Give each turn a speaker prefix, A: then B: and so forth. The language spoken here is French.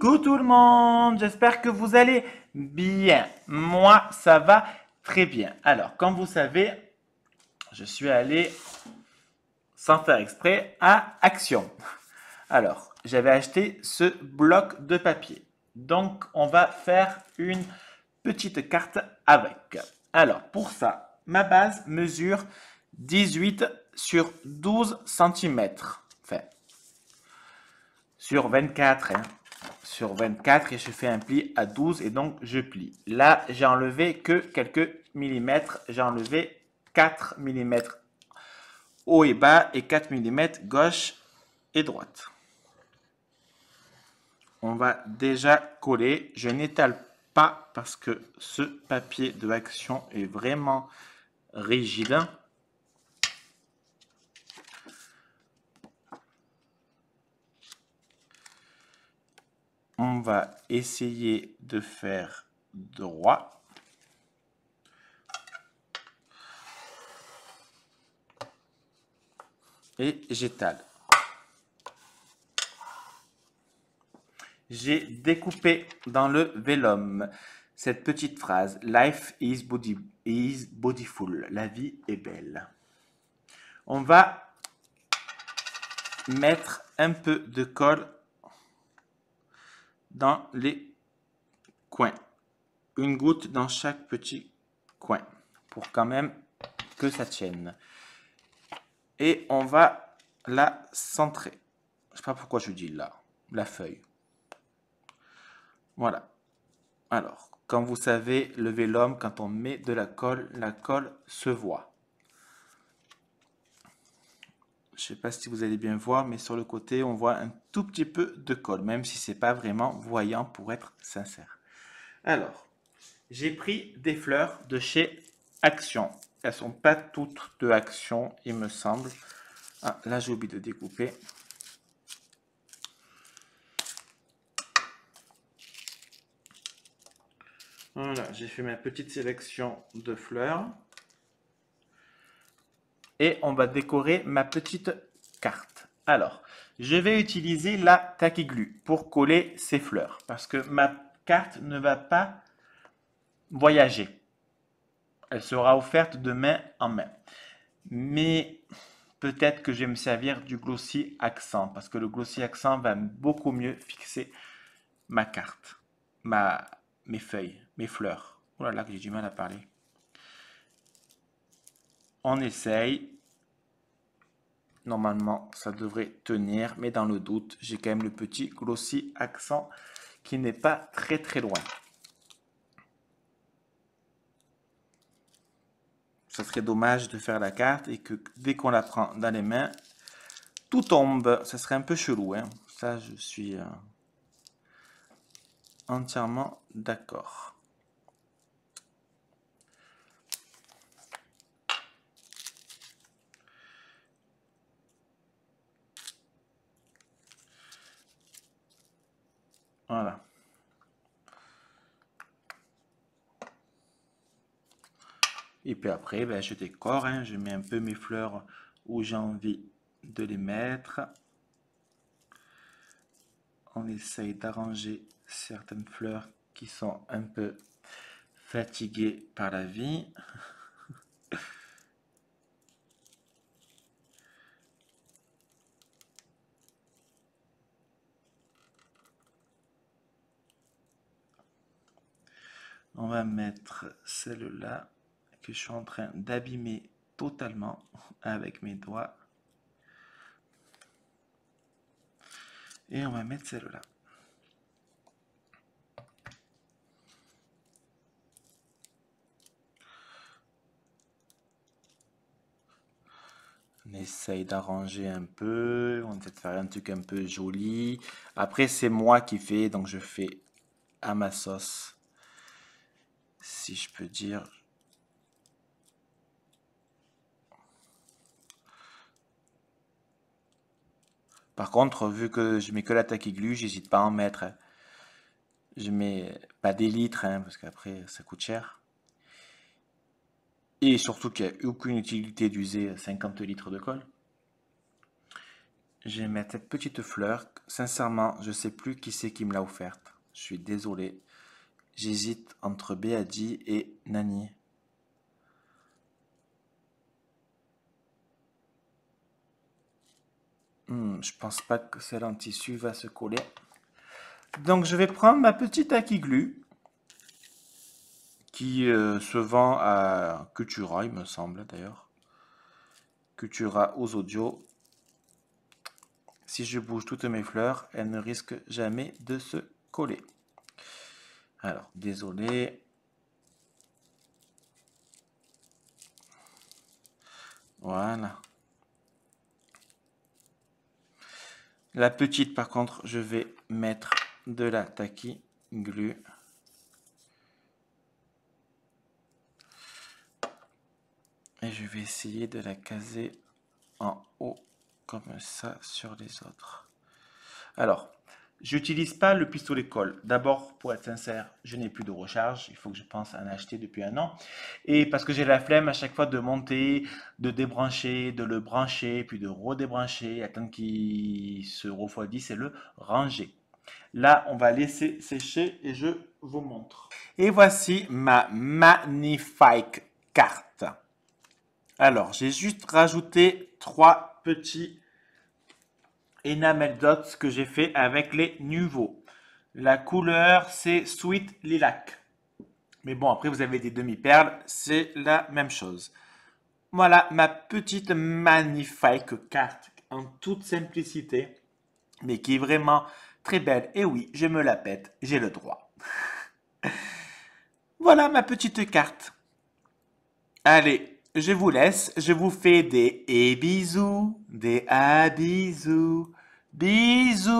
A: Coucou tout le monde, j'espère que vous allez bien. Moi, ça va très bien. Alors, comme vous savez, je suis allé, sans faire exprès, à Action. Alors, j'avais acheté ce bloc de papier. Donc, on va faire une petite carte avec. Alors, pour ça, ma base mesure 18 sur 12 cm. Enfin, sur 24, hein. 24 et je fais un pli à 12 et donc je plie. Là, j'ai enlevé que quelques millimètres. J'ai enlevé 4 mm haut et bas et 4 mm gauche et droite. On va déjà coller. Je n'étale pas parce que ce papier de action est vraiment rigide. on va essayer de faire droit. Et j'étale. J'ai découpé dans le vélum cette petite phrase Life is, body, is beautiful. La vie est belle. On va mettre un peu de colle dans les coins. Une goutte dans chaque petit coin pour quand même que ça tienne. Et on va la centrer. Je sais pas pourquoi je dis là, la feuille. Voilà. Alors, comme vous savez, le l'homme, quand on met de la colle, la colle se voit. je ne sais pas si vous allez bien voir, mais sur le côté, on voit un tout petit peu de colle, même si ce n'est pas vraiment voyant pour être sincère. Alors, j'ai pris des fleurs de chez Action. Elles ne sont pas toutes de Action, il me semble. Ah, là, j'ai oublié de découper. Voilà, j'ai fait ma petite sélection de fleurs et on va décorer ma petite carte. Alors, je vais utiliser la taquiglue pour coller ces fleurs parce que ma carte ne va pas voyager. Elle sera offerte de main en main. Mais peut-être que je vais me servir du glossy accent parce que le glossy accent va beaucoup mieux fixer ma carte, ma, mes feuilles, mes fleurs. Oh là là, j'ai du mal à parler on essaye. Normalement, ça devrait tenir, mais dans le doute, j'ai quand même le petit glossy accent qui n'est pas très très loin. Ça serait dommage de faire la carte et que dès qu'on la prend dans les mains, tout tombe. Ça serait un peu chelou. Hein. Ça, je suis euh, entièrement d'accord. Voilà. Et puis après, ben, je décore, hein. je mets un peu mes fleurs où j'ai envie de les mettre. On essaye d'arranger certaines fleurs qui sont un peu fatiguées par la vie. On va mettre celle-là que je suis en train d'abîmer totalement avec mes doigts. Et on va mettre celle-là. on essaye d'arranger un peu, on peut de faire un truc un peu joli. Après, c'est moi qui fais, donc je fais à ma sauce si je peux dire, Par contre, vu que je mets que l'attaque je j'hésite pas à en mettre. Hein. Je mets pas des litres, hein, parce qu'après ça coûte cher. Et surtout qu'il n'y a aucune utilité d'user 50 litres de colle. Je vais mettre cette petite fleur. Sincèrement, je sais plus qui c'est qui me l'a offerte. Je suis désolé. J'hésite entre Béadi et Nani. Hmm, je pense pas que celle en tissu va se coller. Donc je vais prendre ma petite Akiglu qui euh, se vend à Cultura, il me semble d'ailleurs. Cultura aux audio. Si je bouge toutes mes fleurs, elles ne risquent jamais de se coller. Alors, désolé. Voilà. La petite, par contre, je vais mettre de la taquille glue. Et je vais essayer de la caser en haut, comme ça, sur les autres. Alors, J'utilise pas le pistolet colle. D'abord, pour être sincère, je n'ai plus de recharge. Il faut que je pense à en acheter depuis un an. Et parce que j'ai la flemme à chaque fois de monter, de débrancher, de le brancher, puis de redébrancher, attendre qu'il se refroidisse et le ranger. Là, on va laisser sécher et je vous montre. Et voici ma magnifique carte. Alors, j'ai juste rajouté trois petits enamel dots que j'ai fait avec les nouveaux. La couleur, c'est Sweet Lilac. Mais bon, après, vous avez des demi-perles, c'est la même chose. Voilà ma petite magnifique carte en toute simplicité, mais qui est vraiment très belle. Et oui, je me la pète, j'ai le droit. voilà ma petite carte. Allez, je vous laisse, je vous fais des bisous, des bisous, bisous.